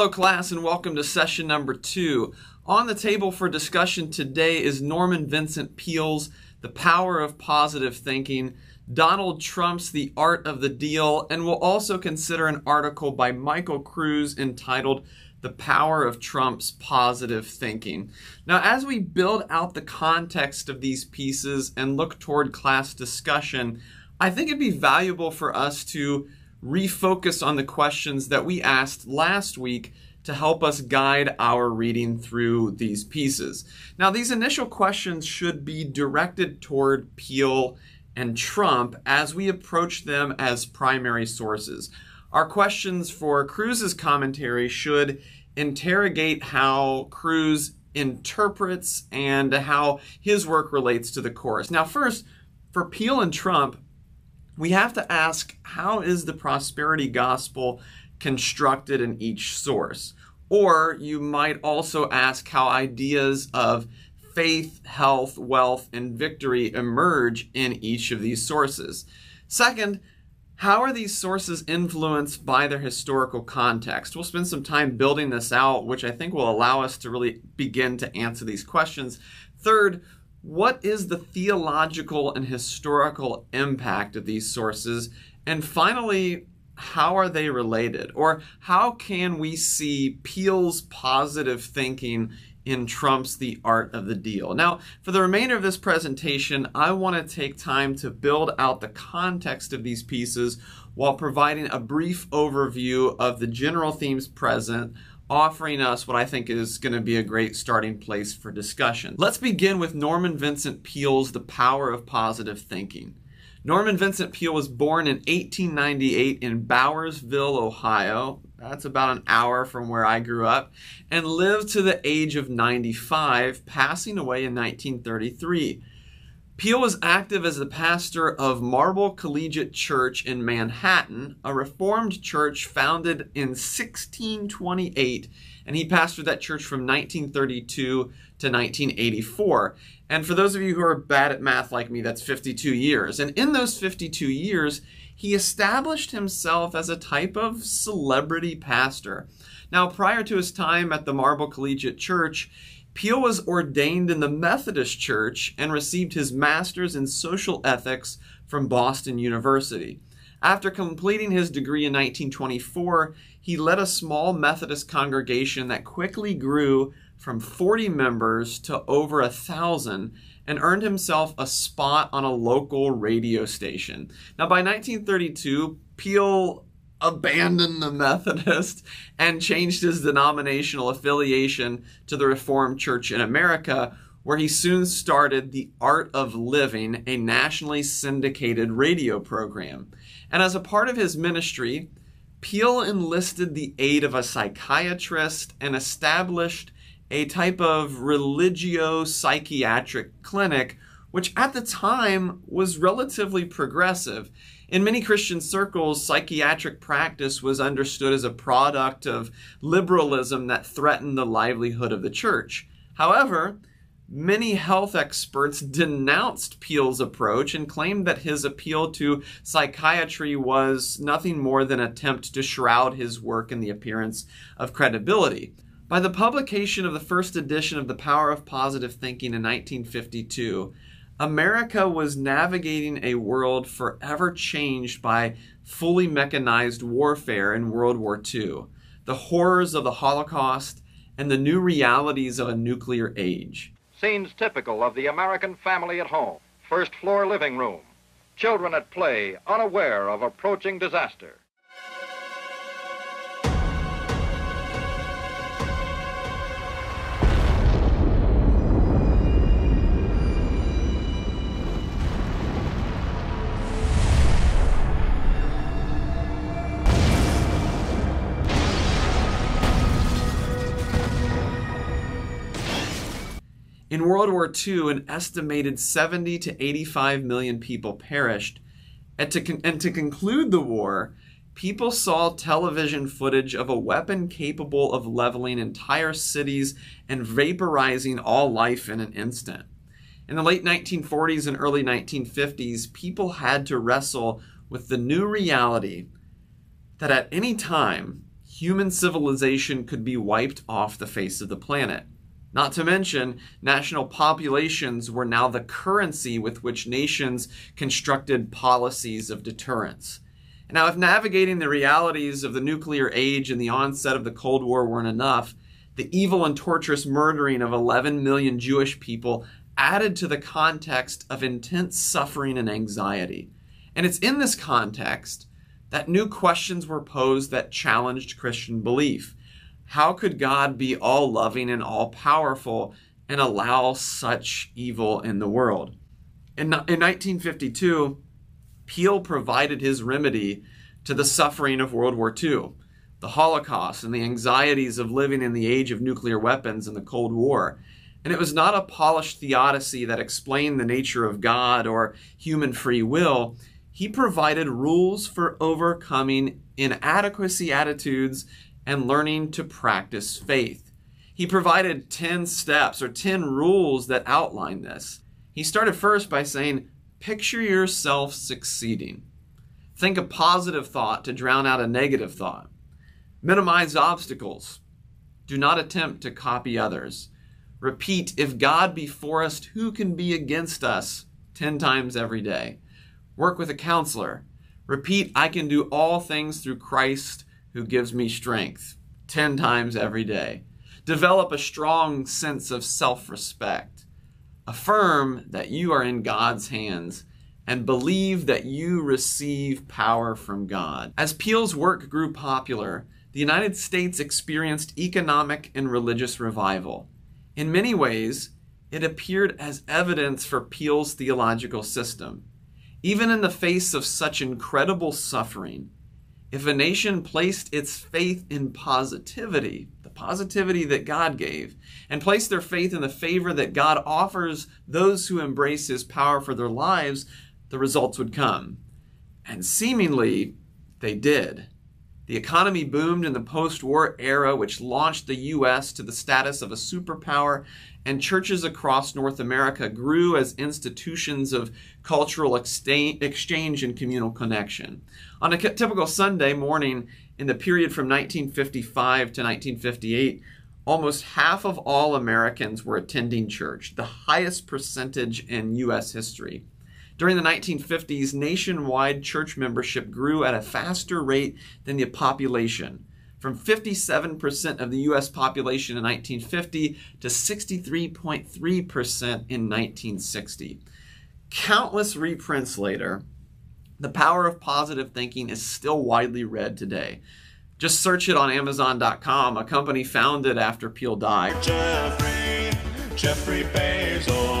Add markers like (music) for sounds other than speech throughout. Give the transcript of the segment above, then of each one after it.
Hello, class, and welcome to session number two. On the table for discussion today is Norman Vincent Peale's The Power of Positive Thinking, Donald Trump's The Art of the Deal, and we'll also consider an article by Michael Cruz entitled the power of Trump's positive thinking. Now, as we build out the context of these pieces and look toward class discussion, I think it'd be valuable for us to refocus on the questions that we asked last week to help us guide our reading through these pieces. Now, these initial questions should be directed toward Peel and Trump as we approach them as primary sources. Our questions for Cruz's commentary should interrogate how Cruz interprets and how his work relates to the chorus. Now, first, for Peel and Trump, we have to ask how is the prosperity gospel constructed in each source? Or you might also ask how ideas of faith, health, wealth, and victory emerge in each of these sources. Second, how are these sources influenced by their historical context? We'll spend some time building this out, which I think will allow us to really begin to answer these questions. Third, what is the theological and historical impact of these sources? And finally, how are they related? Or how can we see Peel's positive thinking in Trump's The Art of the Deal? Now, for the remainder of this presentation, I want to take time to build out the context of these pieces while providing a brief overview of the general themes present offering us what I think is going to be a great starting place for discussion. Let's begin with Norman Vincent Peale's The Power of Positive Thinking. Norman Vincent Peale was born in 1898 in Bowersville, Ohio. That's about an hour from where I grew up, and lived to the age of 95, passing away in 1933. Peel was active as the pastor of Marble Collegiate Church in Manhattan, a Reformed church founded in 1628, and he pastored that church from 1932 to 1984. And for those of you who are bad at math like me, that's 52 years. And in those 52 years, he established himself as a type of celebrity pastor. Now, prior to his time at the Marble Collegiate Church, Peel was ordained in the Methodist Church and received his master's in social ethics from Boston University. After completing his degree in 1924, he led a small Methodist congregation that quickly grew from 40 members to over a thousand and earned himself a spot on a local radio station. Now, by 1932, Peel abandoned the Methodist and changed his denominational affiliation to the Reformed Church in America, where he soon started The Art of Living, a nationally syndicated radio program. And as a part of his ministry, Peel enlisted the aid of a psychiatrist and established a type of religio psychiatric clinic which at the time was relatively progressive. In many Christian circles, psychiatric practice was understood as a product of liberalism that threatened the livelihood of the church. However, many health experts denounced Peel's approach and claimed that his appeal to psychiatry was nothing more than an attempt to shroud his work in the appearance of credibility. By the publication of the first edition of The Power of Positive Thinking in 1952, America was navigating a world forever changed by fully mechanized warfare in World War II, the horrors of the Holocaust, and the new realities of a nuclear age. Scenes typical of the American family at home first floor living room, children at play, unaware of approaching disaster. In World War II, an estimated 70 to 85 million people perished. And to, con- and to conclude the war, people saw television footage of a weapon capable of leveling entire cities and vaporizing all life in an instant. In the late 1940s and early 1950s, people had to wrestle with the new reality that at any time, human civilization could be wiped off the face of the planet. Not to mention, national populations were now the currency with which nations constructed policies of deterrence. Now, if navigating the realities of the nuclear age and the onset of the Cold War weren't enough, the evil and torturous murdering of 11 million Jewish people added to the context of intense suffering and anxiety. And it's in this context that new questions were posed that challenged Christian belief. How could God be all loving and all powerful and allow such evil in the world? In, in 1952, Peel provided his remedy to the suffering of World War II, the Holocaust, and the anxieties of living in the age of nuclear weapons and the Cold War. And it was not a polished theodicy that explained the nature of God or human free will. He provided rules for overcoming inadequacy attitudes and learning to practice faith. He provided 10 steps or 10 rules that outline this. He started first by saying, Picture yourself succeeding. Think a positive thought to drown out a negative thought. Minimize obstacles. Do not attempt to copy others. Repeat, if God be for us, who can be against us? 10 times every day. Work with a counselor. Repeat, I can do all things through Christ who gives me strength 10 times every day. Develop a strong sense of self respect. Affirm that you are in God's hands and believe that you receive power from God. As Peel's work grew popular, the United States experienced economic and religious revival. In many ways, it appeared as evidence for Peel's theological system. Even in the face of such incredible suffering, if a nation placed its faith in positivity, the positivity that God gave, and placed their faith in the favor that God offers those who embrace his power for their lives, the results would come. And seemingly, they did. The economy boomed in the post war era, which launched the U.S. to the status of a superpower, and churches across North America grew as institutions of cultural exchange and communal connection. On a typical Sunday morning in the period from 1955 to 1958, almost half of all Americans were attending church, the highest percentage in U.S. history. During the 1950s, nationwide church membership grew at a faster rate than the population, from 57% of the U.S. population in 1950 to 63.3% in 1960. Countless reprints later, the power of positive thinking is still widely read today. Just search it on Amazon.com, a company founded after Peel died. Jeffrey, Jeffrey Bezos.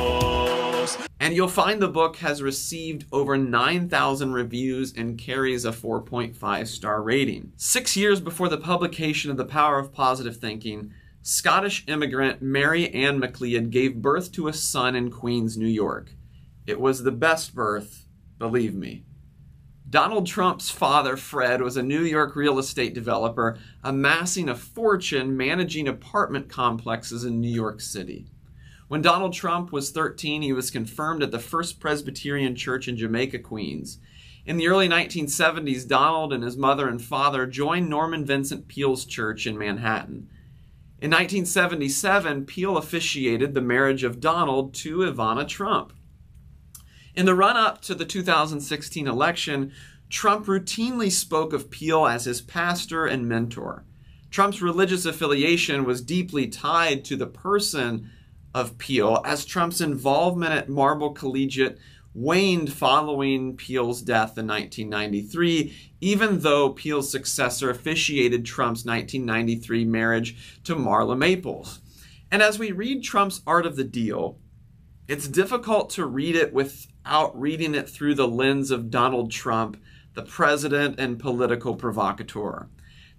And you'll find the book has received over 9,000 reviews and carries a 4.5 star rating. Six years before the publication of The Power of Positive Thinking, Scottish immigrant Mary Ann MacLeod gave birth to a son in Queens, New York. It was the best birth, believe me. Donald Trump's father, Fred, was a New York real estate developer, amassing a fortune managing apartment complexes in New York City. When Donald Trump was 13, he was confirmed at the First Presbyterian Church in Jamaica, Queens. In the early 1970s, Donald and his mother and father joined Norman Vincent Peale's church in Manhattan. In 1977, Peale officiated the marriage of Donald to Ivana Trump. In the run up to the 2016 election, Trump routinely spoke of Peale as his pastor and mentor. Trump's religious affiliation was deeply tied to the person of Peel as Trump's involvement at Marble Collegiate waned following Peel's death in 1993, even though Peel's successor officiated Trump's 1993 marriage to Marla Maples. And as we read Trump's Art of the Deal, it's difficult to read it without reading it through the lens of Donald Trump, the president and political provocateur.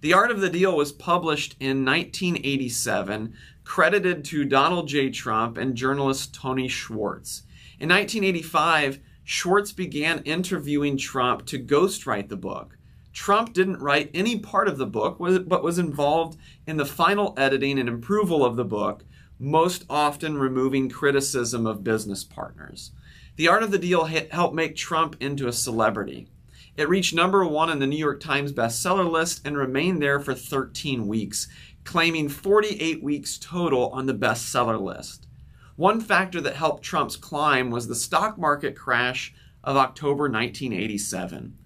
The Art of the Deal was published in 1987 credited to Donald J. Trump and journalist Tony Schwartz. In 1985, Schwartz began interviewing Trump to ghostwrite the book. Trump didn't write any part of the book, but was involved in the final editing and approval of the book, most often removing criticism of business partners. The Art of the Deal helped make Trump into a celebrity. It reached number one on the New York Times bestseller list and remained there for 13 weeks claiming 48 weeks total on the bestseller list. One factor that helped Trump's climb was the stock market crash of October 1987.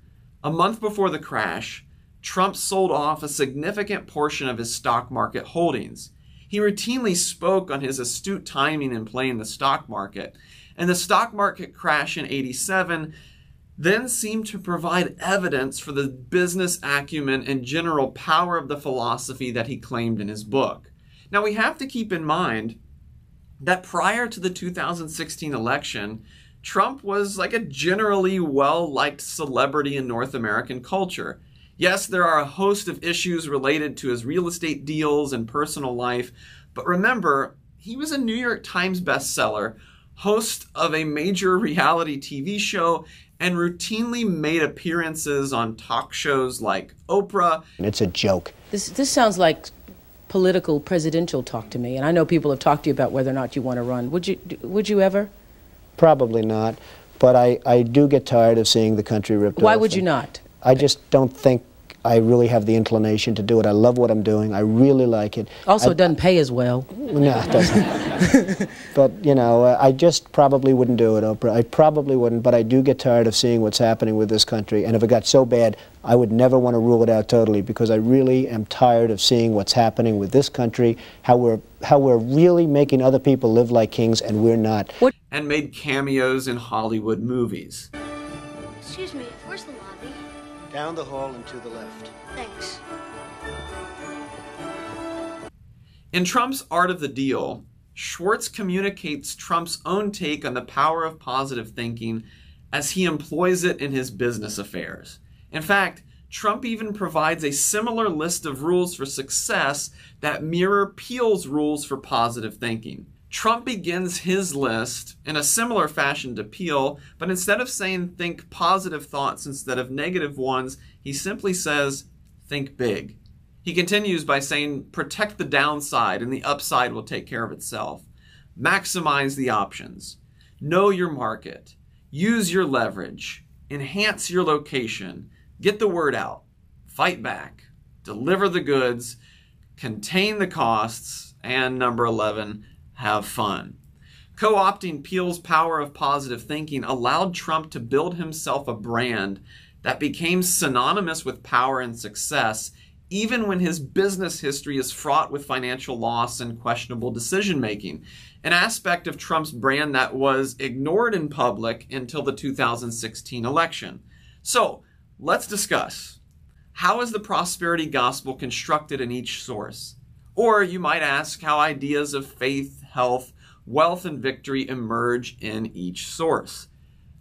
A month before the crash, Trump sold off a significant portion of his stock market holdings. He routinely spoke on his astute timing in playing the stock market, and the stock market crash in 87 then seem to provide evidence for the business acumen and general power of the philosophy that he claimed in his book. Now, we have to keep in mind that prior to the 2016 election, Trump was like a generally well liked celebrity in North American culture. Yes, there are a host of issues related to his real estate deals and personal life, but remember, he was a New York Times bestseller, host of a major (laughs) reality TV show, and routinely made appearances on talk shows like Oprah. It's a joke. This, this sounds like political presidential talk to me, and I know people have talked to you about whether or not you want to run. Would you, would you ever? Probably not, but I, I do get tired of seeing the country ripped Why off. Why would you not? I just don't think I really have the inclination to do it. I love what I'm doing. I really like it. Also, I, it doesn't pay as well. No, it doesn't. (laughs) but, you know, uh, I just probably wouldn't do it, Oprah. I probably wouldn't, but I do get tired of seeing what's happening with this country. And if it got so bad, I would never want to rule it out totally because I really am tired of seeing what's happening with this country, how we're, how we're really making other people live like kings and we're not. What? And made cameos in Hollywood movies. Excuse me. Down the hall and to the left. Thanks. In Trump's Art of the Deal, Schwartz communicates Trump's own take on the power of positive thinking as he employs it in his business affairs. In fact, Trump even provides a similar list of rules for success that mirror Peel's rules for positive thinking. Trump begins his list in a similar fashion to Peel, but instead of saying think positive thoughts instead of negative ones, he simply says think big. He continues by saying protect the downside and the upside will take care of itself. Maximize the options. Know your market. Use your leverage. Enhance your location. Get the word out. Fight back. Deliver the goods. Contain the costs. And number 11, have fun. Co opting Peel's power of positive thinking allowed Trump to build himself a brand that became synonymous with power and success, even when his business history is fraught with financial loss and questionable decision making. An aspect of Trump's brand that was ignored in public until the 2016 election. So, let's discuss how is the prosperity gospel constructed in each source? Or you might ask how ideas of faith, health, wealth, and victory emerge in each source.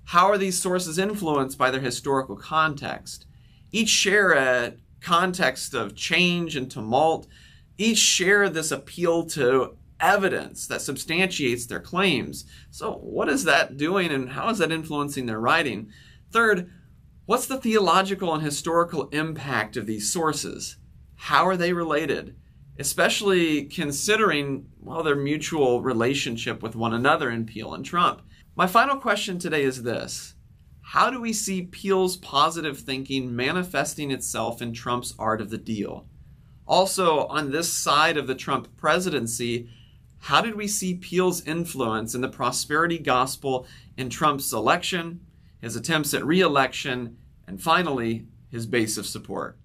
How are these sources influenced by their historical context? Each share a context of change and tumult. Each share this appeal to evidence that substantiates their claims. So, what is that doing and how is that influencing their writing? Third, what's the theological and historical impact of these sources? How are they related? especially considering, well, their mutual relationship with one another in Peel and Trump. My final question today is this How do we see Peel's positive thinking manifesting itself in Trump's art of the deal? Also, on this side of the Trump presidency, how did we see Peel's influence in the prosperity gospel in Trump's election, his attempts at reelection, and finally, his base of support?